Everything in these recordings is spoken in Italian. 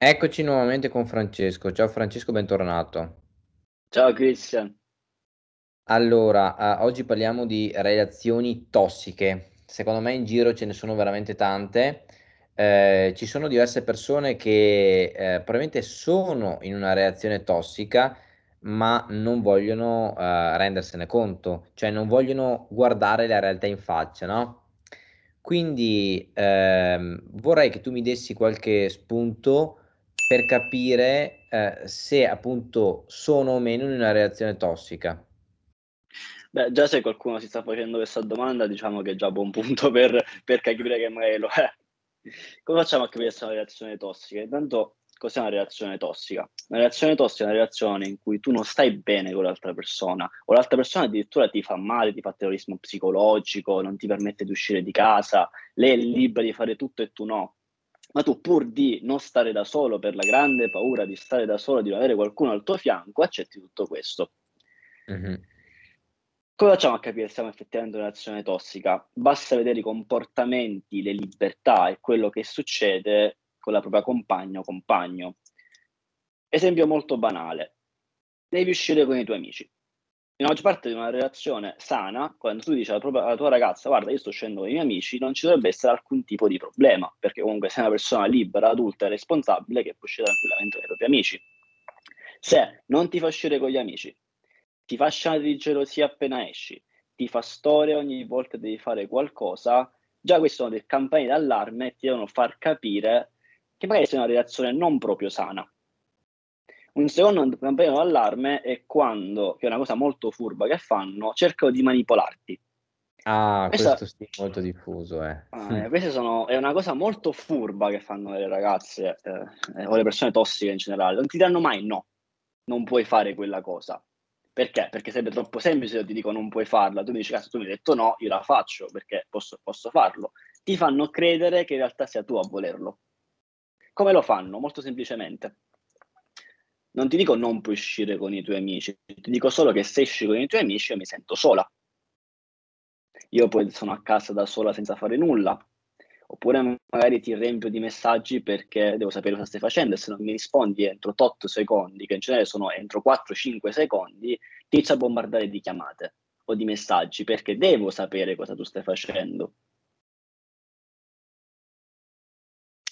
Eccoci nuovamente con Francesco. Ciao Francesco, bentornato. Ciao Christian. Allora, eh, oggi parliamo di relazioni tossiche. Secondo me in giro ce ne sono veramente tante. Eh, ci sono diverse persone che eh, probabilmente sono in una reazione tossica, ma non vogliono eh, rendersene conto, cioè non vogliono guardare la realtà in faccia, no? Quindi ehm, vorrei che tu mi dessi qualche spunto per capire eh, se appunto sono o meno in una reazione tossica. Beh, già se qualcuno si sta facendo questa domanda, diciamo che è già buon punto per, per capire che magari lo è. Come facciamo a capire se è una reazione tossica? Intanto, cos'è una reazione tossica? Una reazione tossica è una reazione in cui tu non stai bene con l'altra persona, o l'altra persona addirittura ti fa male, ti fa terrorismo psicologico, non ti permette di uscire di casa, lei è libera di fare tutto e tu no ma tu pur di non stare da solo per la grande paura di stare da solo, di non avere qualcuno al tuo fianco, accetti tutto questo. Mm-hmm. Come facciamo a capire se siamo effettivamente in un'azione tossica? Basta vedere i comportamenti, le libertà e quello che succede con la propria compagna o compagno. Esempio molto banale. Devi uscire con i tuoi amici in maggior parte di una relazione sana, quando tu dici alla, propria, alla, tua ragazza guarda io sto scendendo con i miei amici, non ci dovrebbe essere alcun tipo di problema, perché comunque sei una persona libera, adulta e responsabile che può uscire tranquillamente con i propri amici. Se non ti fa uscire con gli amici, ti fa sciare di gelosia appena esci, ti fa storia ogni volta che devi fare qualcosa, già questi sono delle campanelli d'allarme che ti devono far capire che magari sei una relazione non proprio sana. Un secondo campanello d'allarme è quando, che è una cosa molto furba che fanno, cercano di manipolarti. Ah, Questa... questo sì, molto diffuso. Eh. Ah, eh, sono... È una cosa molto furba che fanno le ragazze eh, o le persone tossiche in generale. Non ti danno mai no, non puoi fare quella cosa. Perché? Perché sarebbe troppo semplice se ti dico non puoi farla, tu mi dici cazzo tu mi hai detto no, io la faccio perché posso, posso farlo. Ti fanno credere che in realtà sia tu a volerlo. Come lo fanno? Molto semplicemente non ti dico non puoi uscire con i tuoi amici, ti dico solo che se esci con i tuoi amici io mi sento sola. Io poi sono a casa da sola senza fare nulla. Oppure magari ti riempio di messaggi perché devo sapere cosa stai facendo e se non mi rispondi entro 8 secondi, che in genere sono entro 4-5 secondi, ti inizio a bombardare di chiamate o di messaggi perché devo sapere cosa tu stai facendo.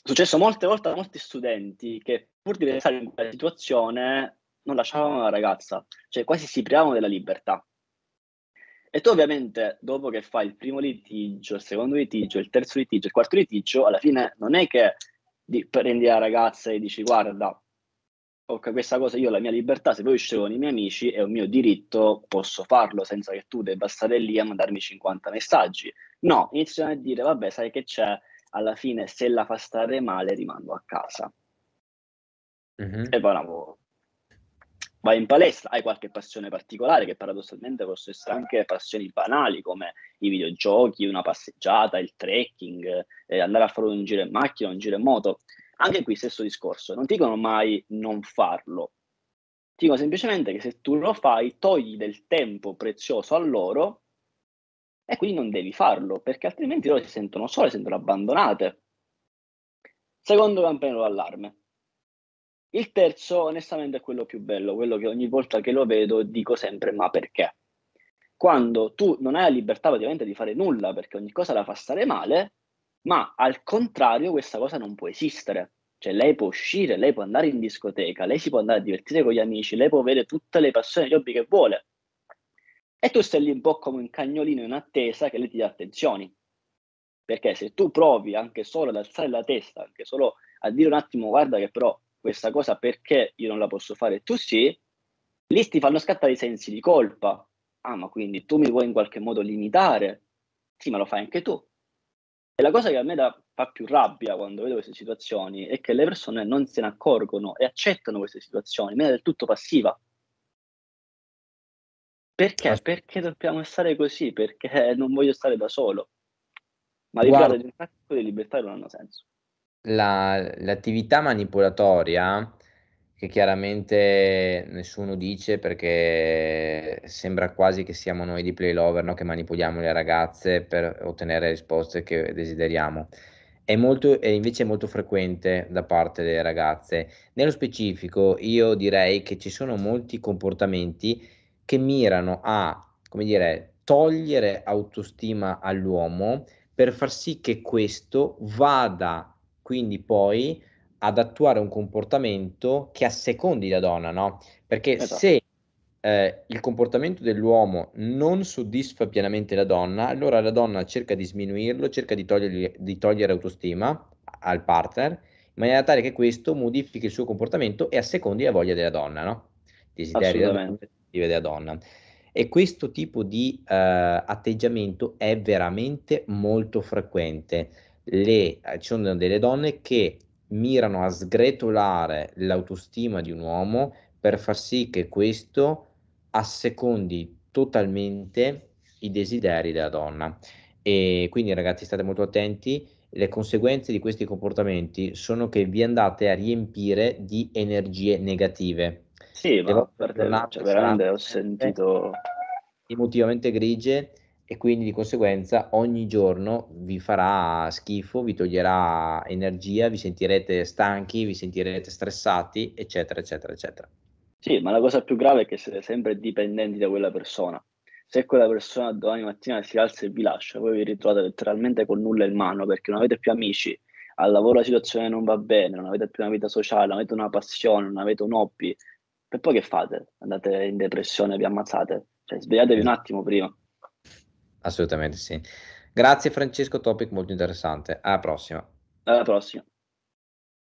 successo molte volte a molti studenti che pur di pensare in quella situazione non lasciavano la ragazza, cioè quasi si privavano della libertà. E tu ovviamente dopo che fai il primo litigio, il secondo litigio, il terzo litigio, il quarto litigio, alla fine non è che prendi la ragazza e dici guarda, ho questa cosa io ho la mia libertà, se poi uscire con i miei amici è un mio diritto, posso farlo senza che tu debba stare lì a mandarmi 50 messaggi. No, iniziano a dire vabbè sai che c'è, alla fine se la fa stare male rimando a casa. Mm-hmm. E poi no, vai in palestra, hai qualche passione particolare che paradossalmente possono essere anche passioni banali come i videogiochi, una passeggiata, il trekking, eh, andare a fare un giro in macchina, un giro in moto. Anche qui stesso discorso, non ti dicono mai non farlo, ti dicono semplicemente che se tu lo fai togli del tempo prezioso a loro e quindi non devi farlo, perché altrimenti loro si sentono sole, si sentono abbandonate. Secondo campanello d'allarme. Il terzo, onestamente, è quello più bello, quello che ogni volta che lo vedo dico sempre ma perché? Quando tu non hai la libertà praticamente di fare nulla perché ogni cosa la fa stare male, ma al contrario questa cosa non può esistere. Cioè lei può uscire, lei può andare in discoteca, lei si può andare a divertire con gli amici, lei può avere tutte le passioni e gli hobby che vuole, e tu stai lì un po' come un cagnolino in attesa che lei ti dia attenzioni. Perché se tu provi anche solo ad alzare la testa, anche solo a dire un attimo, guarda che però questa cosa perché io non la posso fare, tu sì, lì ti fanno scattare i sensi di colpa. Ah, ma quindi tu mi vuoi in qualche modo limitare? Sì, ma lo fai anche tu. E la cosa che a me da, fa più rabbia quando vedo queste situazioni è che le persone non se ne accorgono e accettano queste situazioni in maniera del tutto passiva. Perché? Perché dobbiamo stare così? Perché non voglio stare da solo. Ma liberare un sacco di libertà non hanno senso. La, l'attività manipolatoria, che chiaramente nessuno dice perché sembra quasi che siamo noi di Playlover no? che manipoliamo le ragazze per ottenere risposte che desideriamo. È, molto, è invece molto frequente da parte delle ragazze. Nello specifico, io direi che ci sono molti comportamenti che mirano a, come dire, togliere autostima all'uomo per far sì che questo vada quindi poi ad attuare un comportamento che assecondi la donna, no? Perché esatto. se eh, il comportamento dell'uomo non soddisfa pienamente la donna, allora la donna cerca di sminuirlo, cerca di, di togliere autostima al partner, in maniera tale che questo modifichi il suo comportamento e assecondi la voglia della donna, no? Desideri Assolutamente scrive Dea Donna. E questo tipo di eh, atteggiamento è veramente molto frequente. Le, eh, ci sono delle donne che mirano a sgretolare l'autostima di un uomo per far sì che questo assecondi totalmente i desideri della donna. E quindi ragazzi state molto attenti, le conseguenze di questi comportamenti sono che vi andate a riempire di energie negative sì, ma perché cioè, veramente ho eh, eh. sentito... Emotivamente grigie e quindi di conseguenza ogni giorno vi farà schifo, vi toglierà energia, vi sentirete stanchi, vi sentirete stressati, eccetera, eccetera, eccetera. Sì, ma la cosa più grave è che siete sempre dipendenti da quella persona. Se quella persona domani mattina si alza e vi lascia, voi vi ritrovate letteralmente con nulla in mano perché non avete più amici, al lavoro la situazione non va bene, non avete più una vita sociale, non avete una passione, non avete un hobby, e poi che fate? Andate in depressione, vi ammazzate? Cioè, svegliatevi un attimo prima. Assolutamente sì. Grazie Francesco, topic molto interessante. Alla prossima. Alla prossima.